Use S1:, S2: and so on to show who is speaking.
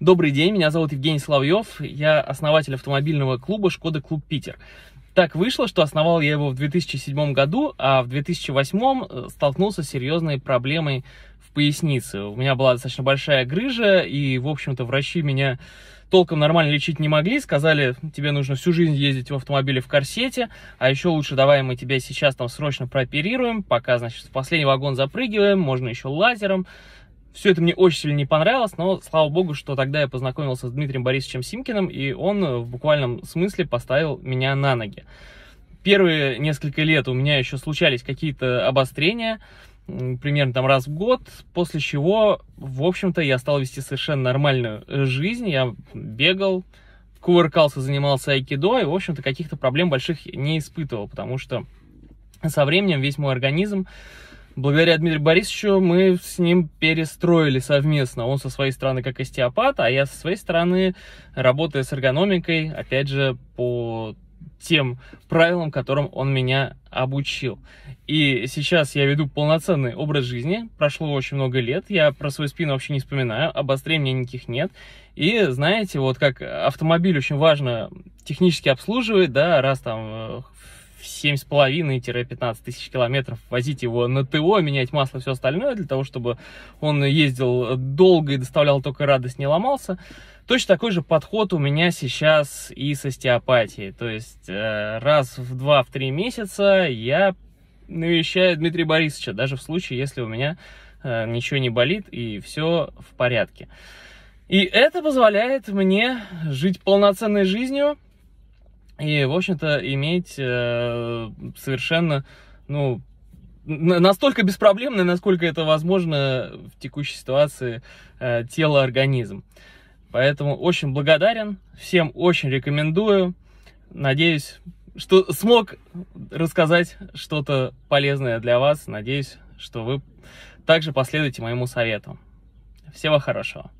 S1: Добрый день, меня зовут Евгений Соловьев, я основатель автомобильного клуба «Шкода Клуб Питер». Так вышло, что основал я его в 2007 году, а в 2008 э, столкнулся с серьезной проблемой в пояснице. У меня была достаточно большая грыжа, и, в общем-то, врачи меня толком нормально лечить не могли, сказали, тебе нужно всю жизнь ездить в автомобиле в корсете, а еще лучше давай мы тебя сейчас там срочно прооперируем, пока, значит, в последний вагон запрыгиваем, можно еще лазером, все это мне очень сильно не понравилось, но слава богу, что тогда я познакомился с Дмитрием Борисовичем Симкиным, и он э, в буквальном смысле поставил меня на ноги. Первые несколько лет у меня еще случались какие-то обострения, примерно там раз в год, после чего, в общем-то, я стал вести совершенно нормальную э, жизнь, я бегал, кувыркался, занимался айкидо, и, в общем-то, каких-то проблем больших не испытывал, потому что со временем весь мой организм благодаря Дмитрию Борисовичу мы с ним перестроили совместно. Он со своей стороны как остеопат, а я со своей стороны, работаю с эргономикой, опять же, по тем правилам, которым он меня обучил. И сейчас я веду полноценный образ жизни, прошло очень много лет, я про свою спину вообще не вспоминаю, обострений никаких нет. И знаете, вот как автомобиль очень важно технически обслуживать, да, раз там э, 7,5-15 тысяч километров, возить его на ТО, менять масло и все остальное, для того, чтобы он ездил долго и доставлял только радость, не ломался. Точно такой же подход у меня сейчас и с остеопатией. То есть э, раз в 2-3 месяца я навещаю Дмитрия Борисовича, даже в случае, если у меня э, ничего не болит и все в порядке. И это позволяет мне жить полноценной жизнью, и, в общем-то, иметь э, совершенно, ну, настолько беспроблемное, насколько это возможно в текущей ситуации э, тело-организм. Поэтому очень благодарен, всем очень рекомендую. Надеюсь, что смог рассказать что-то полезное для вас. Надеюсь, что вы также последуете моему совету. Всего хорошего.